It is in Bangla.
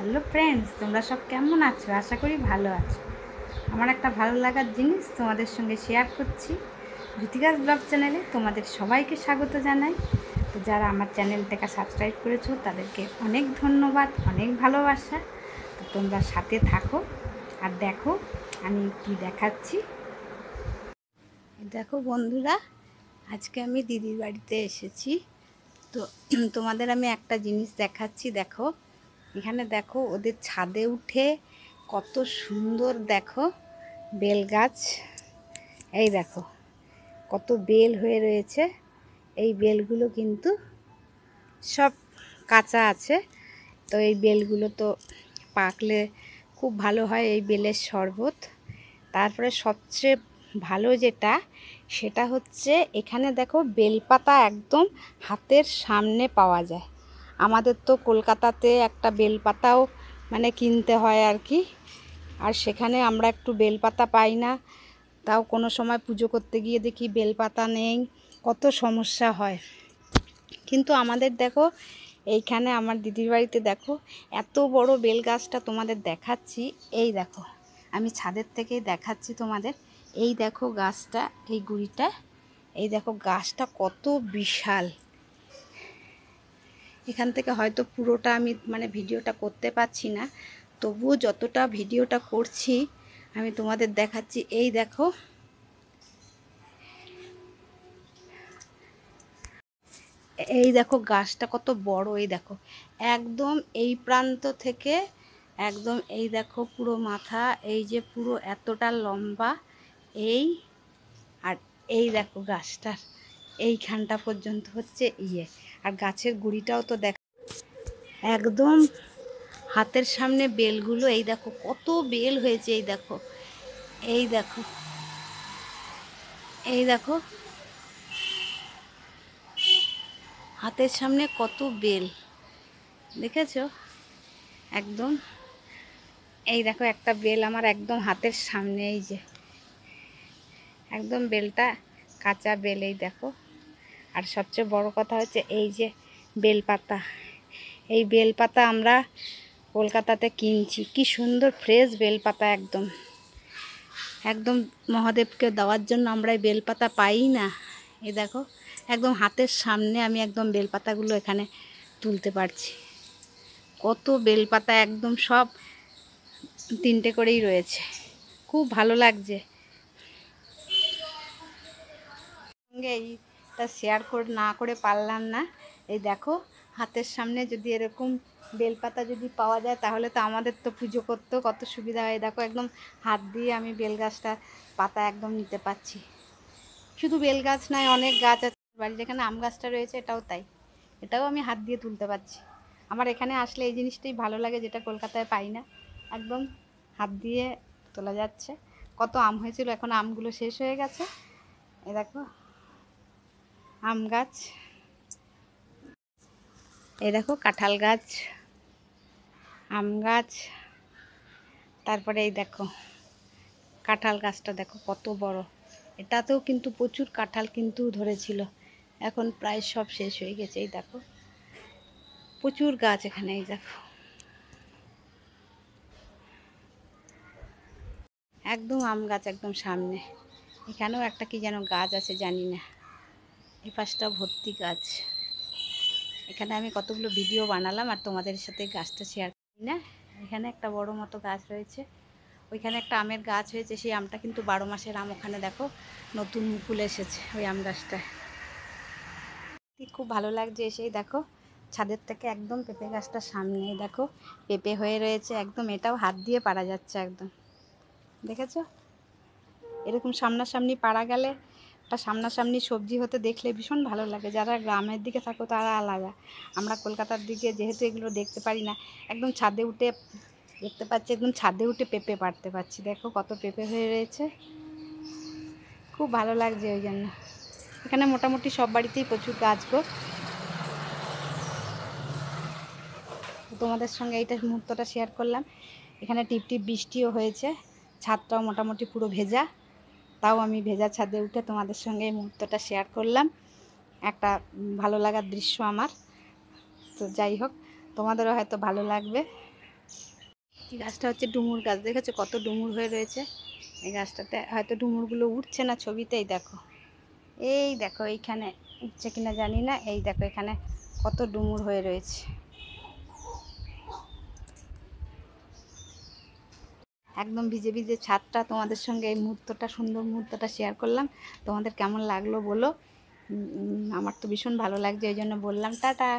হ্যালো ফ্রেন্ডস তোমরা সব কেমন আছো আশা করি ভালো আছো আমার একটা ভালো লাগার জিনিস তোমাদের সঙ্গে শেয়ার করছি ঋতিকাস ব্লগ চ্যানেলে তোমাদের সবাইকে স্বাগত জানাই তো যারা আমার চ্যানেলটাকে সাবস্ক্রাইব করেছো তাদেরকে অনেক ধন্যবাদ অনেক ভালোবাসা তো তোমরা সাথে থাকো আর দেখো আমি কি দেখাচ্ছি দেখো বন্ধুরা আজকে আমি দিদির বাড়িতে এসেছি তো তোমাদের আমি একটা জিনিস দেখাচ্ছি দেখো এখানে দেখো ওদের ছাদে উঠে কত সুন্দর দেখো বেল গাছ এই দেখো কত বেল হয়ে রয়েছে এই বেলগুলো কিন্তু সব কাঁচা আছে তো এই বেলগুলো তো পাকলে খুব ভালো হয় এই বেলের শরবত তারপরে সবচেয়ে ভালো যেটা সেটা হচ্ছে এখানে দেখো বেলপাতা একদম হাতের সামনে পাওয়া যায় আমাদের তো কলকাতাতে একটা বেলপাতাও মানে কিনতে হয় আর কি আর সেখানে আমরা একটু বেলপাতা পাই না তাও কোনো সময় পুজো করতে গিয়ে দেখি বেলপাতা নেই কত সমস্যা হয় কিন্তু আমাদের দেখো এইখানে আমার দিদির বাড়িতে দেখো এত বড় বেল গাছটা তোমাদের দেখাচ্ছি এই দেখো আমি ছাদের থেকেই দেখাচ্ছি তোমাদের এই দেখো গাছটা এই গুড়িটা এই দেখো গাছটা কত বিশাল এখান থেকে হয়তো পুরোটা আমি মানে ভিডিওটা করতে পারছি না তবুও যতটা ভিডিওটা করছি আমি তোমাদের দেখাচ্ছি এই দেখো এই দেখো গাছটা কত বড় এই দেখো একদম এই প্রান্ত থেকে একদম এই দেখো পুরো মাথা এই যে পুরো এতটা লম্বা এই আর এই দেখো গাছটার এইখানটা পর্যন্ত হচ্ছে ইয়ে আর গাছের গুড়িটাও তো দেখা একদম হাতের সামনে বেলগুলো এই দেখো কত বেল হয়েছে এই দেখো এই দেখো এই দেখো হাতের সামনে কত বেল দেখেছ একদম এই দেখো একটা বেল আমার একদম হাতের সামনে এই যে একদম বেলটা কাঁচা বেল এই দেখো আর সবচেয়ে বড় কথা হচ্ছে এই যে বেলপাতা এই বেলপাতা আমরা কলকাতাতে কিনছি কি সুন্দর ফ্রেশ বেলপাতা একদম একদম মহাদেবকে দেওয়ার জন্য আমরা এই বেলপাতা পাই না এ দেখো একদম হাতের সামনে আমি একদম বেলপাতাগুলো এখানে তুলতে পারছি কত বেলপাতা একদম সব তিনটে করেই রয়েছে খুব ভালো লাগছে এই তা শেয়ার করে না করে পারলাম না এই দেখো হাতের সামনে যদি এরকম বেলপাতা যদি পাওয়া যায় তাহলে তো আমাদের তো পুজো করতেও কত সুবিধা হয় দেখো একদম হাত দিয়ে আমি বেল গাছটা পাতা একদম নিতে পাচ্ছি শুধু বেল গাছ নয় অনেক গাছ আছে বাড়ির এখানে আম গাছটা রয়েছে এটাও তাই এটাও আমি হাত দিয়ে তুলতে পারছি আমার এখানে আসলে এই জিনিসটাই ভালো লাগে যেটা কলকাতায় পাই না একদম হাত দিয়ে তোলা যাচ্ছে কত আম হয়েছিল এখন আমগুলো শেষ হয়ে গেছে এ দেখো আম গাছ এই দেখো কাঁঠাল গাছ আম গাছ তারপরে এই দেখো কাঁঠাল গাছটা দেখো কত বড় এটাতেও কিন্তু প্রচুর কাঁঠাল কিন্তু ধরেছিল এখন প্রায় সব শেষ হয়ে গেছে এই দেখো প্রচুর গাছ এখানে এই দেখো একদম আম গাছ একদম সামনে এখানেও একটা কি যেন গাছ আছে জানি না এই পাশটা ভর্তি গাছ এখানে আমি কতগুলো ভিডিও বানালাম আর তোমাদের সাথে গাছটা শেয়ার করি না এখানে একটা বড় মতো গাছ রয়েছে ওইখানে একটা আমের গাছ হয়েছে সেই আমটা কিন্তু বারো মাসের আম ওখানে দেখো নতুন মুকুল এসেছে ওই আম গাছটায় খুব ভালো লাগছে এসেই দেখো ছাদের থেকে একদম পেঁপে গাছটা সামনে দেখো পেঁপে হয়ে রয়েছে একদম এটাও হাত দিয়ে পারা যাচ্ছে একদম দেখেছো এরকম সামনাসামনি পাড়া গেলে একটা সামনাসামনি সবজি হতে দেখলে ভীষণ ভালো লাগে যারা গ্রামের দিকে থাকো তারা আলাদা আমরা কলকাতার দিকে যেহেতু এগুলো দেখতে পারি না একদম ছাদে উঠে দেখতে পাচ্ছি একদম ছাদে উঠে পেঁপে পারতে পারছি দেখো কত পেঁপে হয়ে রয়েছে খুব ভালো লাগছে ওই জন্য এখানে মোটামুটি সব বাড়িতেই প্রচুর গাছ গো তোমাদের সঙ্গে এইটা মুহূর্তটা শেয়ার করলাম এখানে টিপটিপ বৃষ্টিও হয়েছে ছাদটাও মোটামুটি পুরো ভেজা তাও আমি ভেজা ছাদে উঠে তোমাদের সঙ্গে এই মুহূর্তটা শেয়ার করলাম একটা ভালো লাগার দৃশ্য আমার তো যাই হোক তোমাদেরও হয়তো ভালো লাগবে গাছটা হচ্ছে ডুমুর গাছ দেখেছো কত ডুমুর হয়ে রয়েছে এই গাছটাতে হয়তো ডুমুরগুলো উঠছে না ছবিতেই দেখো এই দেখো এইখানে উঠছে কিনা জানি না এই দেখো এখানে কত ডুমুর হয়ে রয়েছে একদম ভিজে ভিজে ছাদটা তোমাদের সঙ্গে এই মুহূর্তটা সুন্দর মুহূর্তটা শেয়ার করলাম তোমাদের কেমন লাগলো বলো আমার তো ভীষণ ভালো লাগছে ওই জন্য বললাম টাটা